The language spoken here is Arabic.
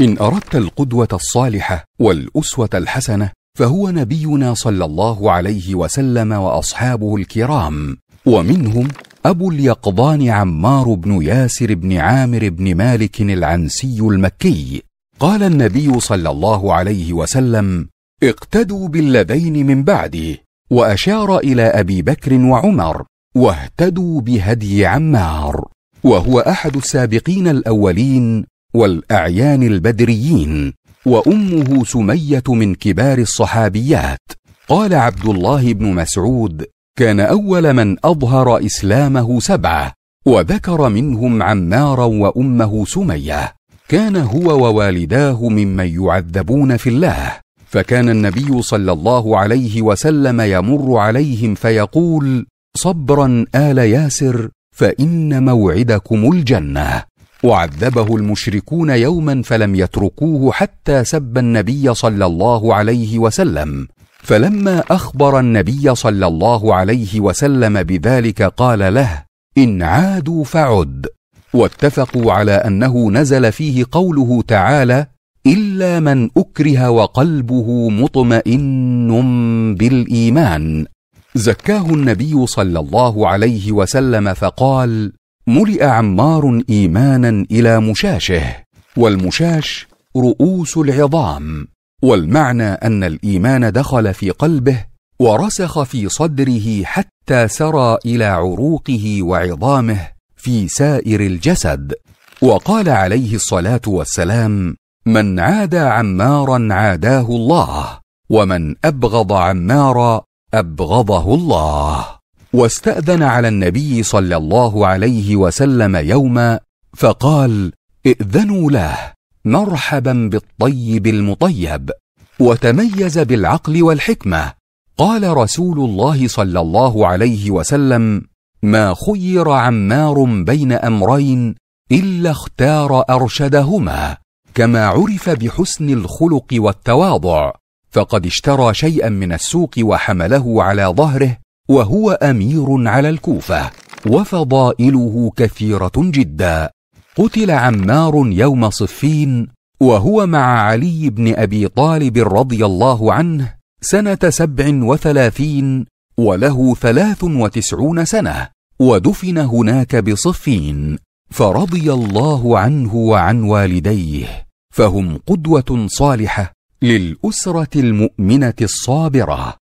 ان اردت القدوه الصالحه والاسوه الحسنه فهو نبينا صلى الله عليه وسلم واصحابه الكرام ومنهم ابو اليقظان عمار بن ياسر بن عامر بن مالك العنسي المكي قال النبي صلى الله عليه وسلم اقتدوا بالذين من بعده واشار الى ابي بكر وعمر واهتدوا بهدي عمار وهو احد السابقين الاولين والأعيان البدريين وأمه سمية من كبار الصحابيات قال عبد الله بن مسعود كان أول من أظهر إسلامه سبعة وذكر منهم عمارا وأمه سمية كان هو ووالداه ممن يعذبون في الله فكان النبي صلى الله عليه وسلم يمر عليهم فيقول صبرا آل ياسر فإن موعدكم الجنة وعذبه المشركون يوما فلم يتركوه حتى سب النبي صلى الله عليه وسلم فلما اخبر النبي صلى الله عليه وسلم بذلك قال له ان عادوا فعد واتفقوا على انه نزل فيه قوله تعالى الا من اكره وقلبه مطمئن بالايمان زكاه النبي صلى الله عليه وسلم فقال ملئ عمار ايمانا الى مشاشه والمشاش رؤوس العظام والمعنى ان الايمان دخل في قلبه ورسخ في صدره حتى سرى الى عروقه وعظامه في سائر الجسد وقال عليه الصلاه والسلام من عادى عمارا عاداه الله ومن ابغض عمارا ابغضه الله واستأذن على النبي صلى الله عليه وسلم يوما فقال ائذنوا له مرحبا بالطيب المطيب وتميز بالعقل والحكمه قال رسول الله صلى الله عليه وسلم ما خير عمار بين امرين الا اختار ارشدهما كما عرف بحسن الخلق والتواضع فقد اشترى شيئا من السوق وحمله على ظهره وهو امير على الكوفه وفضائله كثيره جدا قتل عمار يوم صفين وهو مع علي بن ابي طالب رضي الله عنه سنه سبع وثلاثين وله ثلاث وتسعون سنه ودفن هناك بصفين فرضي الله عنه وعن والديه فهم قدوه صالحه للاسره المؤمنه الصابره